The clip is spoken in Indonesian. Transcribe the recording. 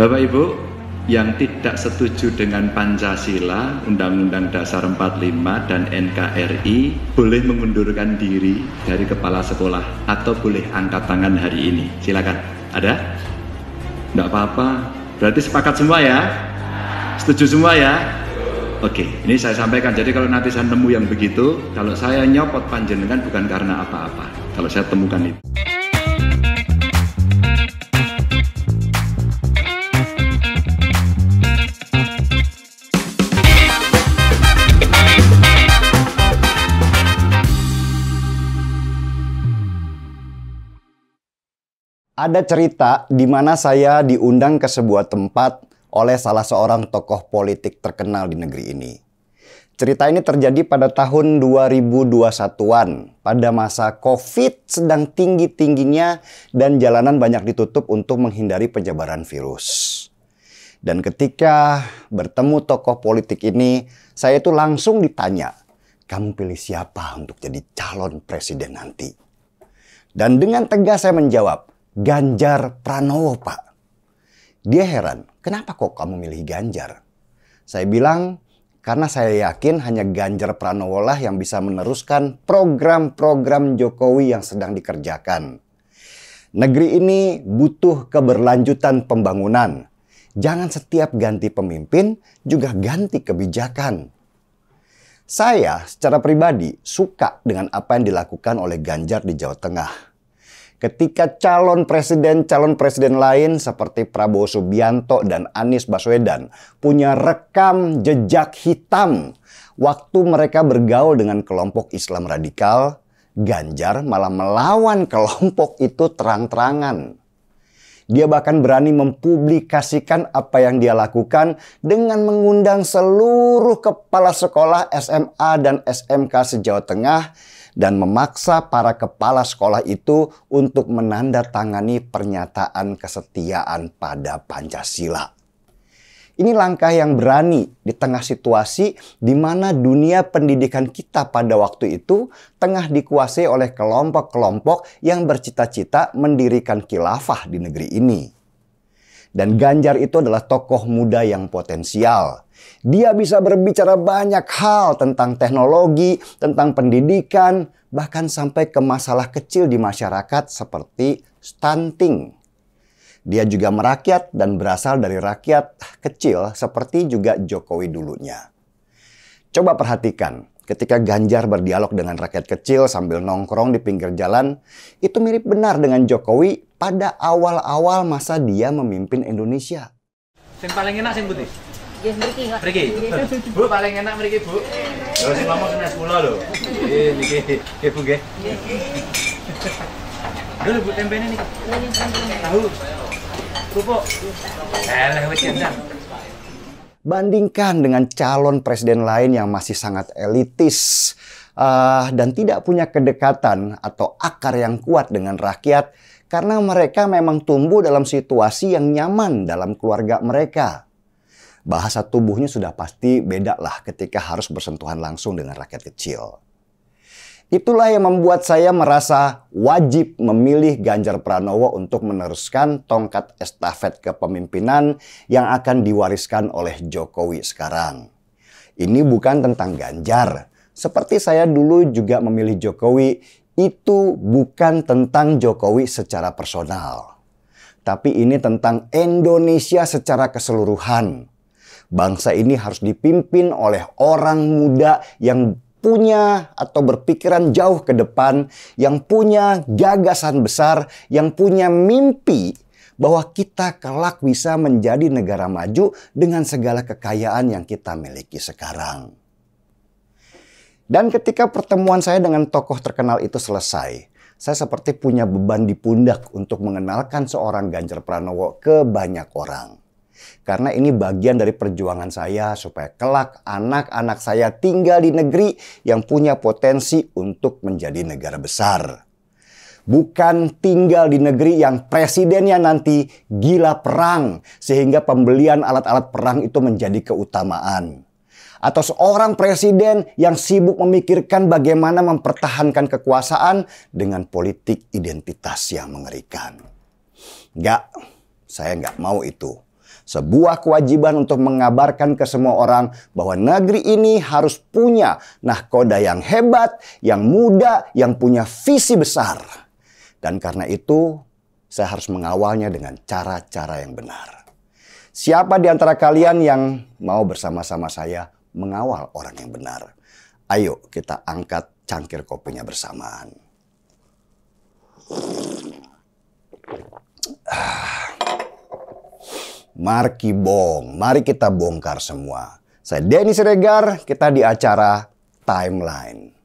Bapak Ibu yang tidak setuju dengan Pancasila, Undang-Undang Dasar 45 dan NKRI boleh mengundurkan diri dari kepala sekolah atau boleh angkat tangan hari ini. Silakan. Ada? Tidak apa-apa. Berarti sepakat semua ya? Setuju semua ya? Oke, ini saya sampaikan. Jadi kalau nanti saya nemu yang begitu, kalau saya nyopot panjenengan bukan karena apa-apa. Kalau saya temukan itu. Ada cerita di mana saya diundang ke sebuah tempat oleh salah seorang tokoh politik terkenal di negeri ini. Cerita ini terjadi pada tahun 2021-an, pada masa COVID sedang tinggi-tingginya dan jalanan banyak ditutup untuk menghindari penyebaran virus. Dan ketika bertemu tokoh politik ini, saya itu langsung ditanya, kamu pilih siapa untuk jadi calon presiden nanti? Dan dengan tegas saya menjawab, Ganjar Pranowo, Pak. Dia heran, kenapa kok kamu milih Ganjar? Saya bilang, karena saya yakin hanya Ganjar Pranowo lah yang bisa meneruskan program-program Jokowi yang sedang dikerjakan. Negeri ini butuh keberlanjutan pembangunan. Jangan setiap ganti pemimpin juga ganti kebijakan. Saya secara pribadi suka dengan apa yang dilakukan oleh Ganjar di Jawa Tengah ketika calon presiden-calon presiden lain seperti Prabowo Subianto dan Anies Baswedan punya rekam jejak hitam waktu mereka bergaul dengan kelompok Islam radikal, Ganjar malah melawan kelompok itu terang-terangan. Dia bahkan berani mempublikasikan apa yang dia lakukan dengan mengundang seluruh kepala sekolah SMA dan SMK sejauh Tengah dan memaksa para kepala sekolah itu untuk menandatangani pernyataan kesetiaan pada Pancasila. Ini langkah yang berani di tengah situasi di mana dunia pendidikan kita pada waktu itu tengah dikuasai oleh kelompok-kelompok yang bercita-cita mendirikan khilafah di negeri ini. Dan Ganjar itu adalah tokoh muda yang potensial. Dia bisa berbicara banyak hal tentang teknologi, tentang pendidikan, bahkan sampai ke masalah kecil di masyarakat seperti stunting. Dia juga merakyat dan berasal dari rakyat kecil seperti juga Jokowi dulunya. Coba perhatikan, ketika Ganjar berdialog dengan rakyat kecil sambil nongkrong di pinggir jalan, itu mirip benar dengan Jokowi pada awal-awal masa dia memimpin Indonesia. Yang paling enak sing putih. Yes, mriki. Bu paling enak mriki, Bu. Lho sing kula lho. Nggih Tahu. Bandingkan dengan calon presiden lain yang masih sangat elitis uh, dan tidak punya kedekatan atau akar yang kuat dengan rakyat karena mereka memang tumbuh dalam situasi yang nyaman dalam keluarga mereka. Bahasa tubuhnya sudah pasti beda lah ketika harus bersentuhan langsung dengan rakyat kecil. Itulah yang membuat saya merasa wajib memilih Ganjar Pranowo untuk meneruskan tongkat estafet kepemimpinan yang akan diwariskan oleh Jokowi sekarang. Ini bukan tentang Ganjar. Seperti saya dulu juga memilih Jokowi, itu bukan tentang Jokowi secara personal. Tapi ini tentang Indonesia secara keseluruhan. Bangsa ini harus dipimpin oleh orang muda yang punya atau berpikiran jauh ke depan, yang punya gagasan besar, yang punya mimpi bahwa kita kelak bisa menjadi negara maju dengan segala kekayaan yang kita miliki sekarang. Dan ketika pertemuan saya dengan tokoh terkenal itu selesai, saya seperti punya beban di pundak untuk mengenalkan seorang Ganjar Pranowo ke banyak orang. Karena ini bagian dari perjuangan saya supaya kelak anak-anak saya tinggal di negeri yang punya potensi untuk menjadi negara besar. Bukan tinggal di negeri yang presidennya nanti gila perang sehingga pembelian alat-alat perang itu menjadi keutamaan atau seorang presiden yang sibuk memikirkan bagaimana mempertahankan kekuasaan dengan politik identitas yang mengerikan. Enggak, saya enggak mau itu sebuah kewajiban untuk mengabarkan ke semua orang bahwa negeri ini harus punya nahkoda yang hebat, yang muda, yang punya visi besar. Dan karena itu, saya harus mengawalnya dengan cara-cara yang benar. Siapa di antara kalian yang mau bersama-sama saya mengawal orang yang benar? Ayo kita angkat cangkir kopinya bersamaan. Ah. Marki Bong. Mari kita bongkar semua. Saya Denny Siregar, kita di acara Timeline.